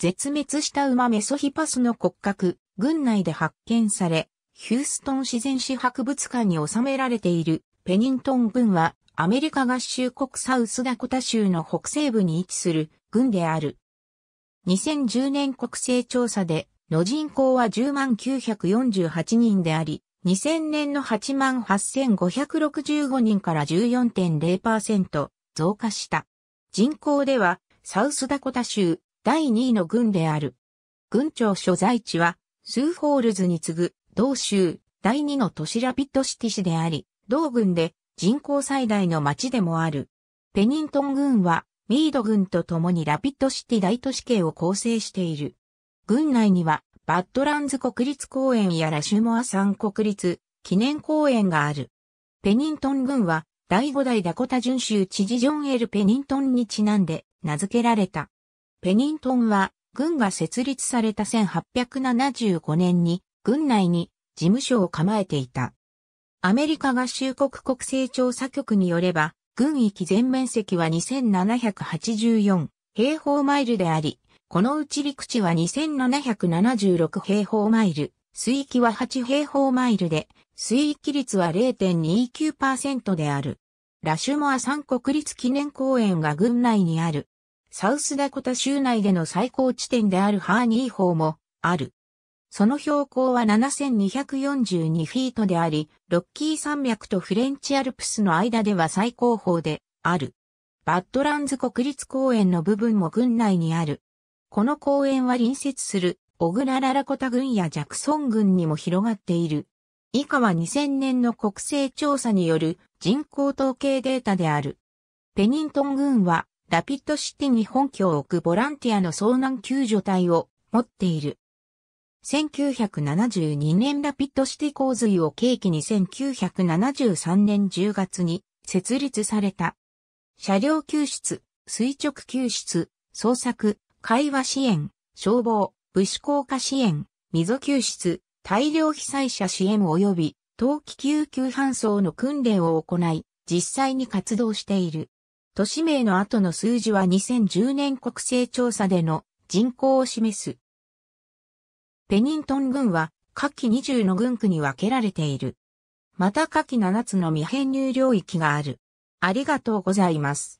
絶滅した馬メソヒパスの骨格、軍内で発見され、ヒューストン自然史博物館に収められているペニントン郡はアメリカ合衆国サウスダコタ州の北西部に位置する郡である。2010年国勢調査での人口は10万948人であり、2000年の8万8565人から14.0%増加した。人口ではサウスダコタ州第2位の郡である。郡庁所在地は、スーホールズに次ぐ、同州、第2の都市ラピッドシティ市であり、同郡で人口最大の町でもある。ペニントン郡は、ミード郡と共にラピッドシティ大都市圏を構成している。郡内には、バッドランズ国立公園やラシュモア山国立記念公園がある。ペニントン郡は、第5代ダコタ巡州知事ジョン・エル・ペニントンにちなんで名付けられた。ペニントンは、軍が設立された1875年に、軍内に事務所を構えていた。アメリカ合衆国国勢調査局によれば、軍域全面積は2784平方マイルであり、このうち陸地は2776平方マイル、水域は8平方マイルで、水域率は0.29%である。ラシュモア山国立記念公園が軍内にあるサウスダコタ州内での最高地点であるハーニー法もある。その標高は7242フィートであり、ロッキー山脈とフレンチアルプスの間では最高峰である。バッドランズ国立公園の部分も郡内にある。この公園は隣接するオグララコタ郡やジャクソン郡にも広がっている。以下は2000年の国勢調査による人口統計データである。ペニントン郡はラピッドシティに本拠を置くボランティアの遭難救助隊を持っている。1972年ラピッドシティ洪水を契機に1973年10月に設立された。車両救出、垂直救出、捜索、会話支援、消防、物資効果支援、溝救出、大量被災者支援及び冬季救急搬送の訓練を行い、実際に活動している。都市名の後の数字は2010年国勢調査での人口を示す。ペニントン郡は下記20の郡区に分けられている。また下記7つの未編入領域がある。ありがとうございます。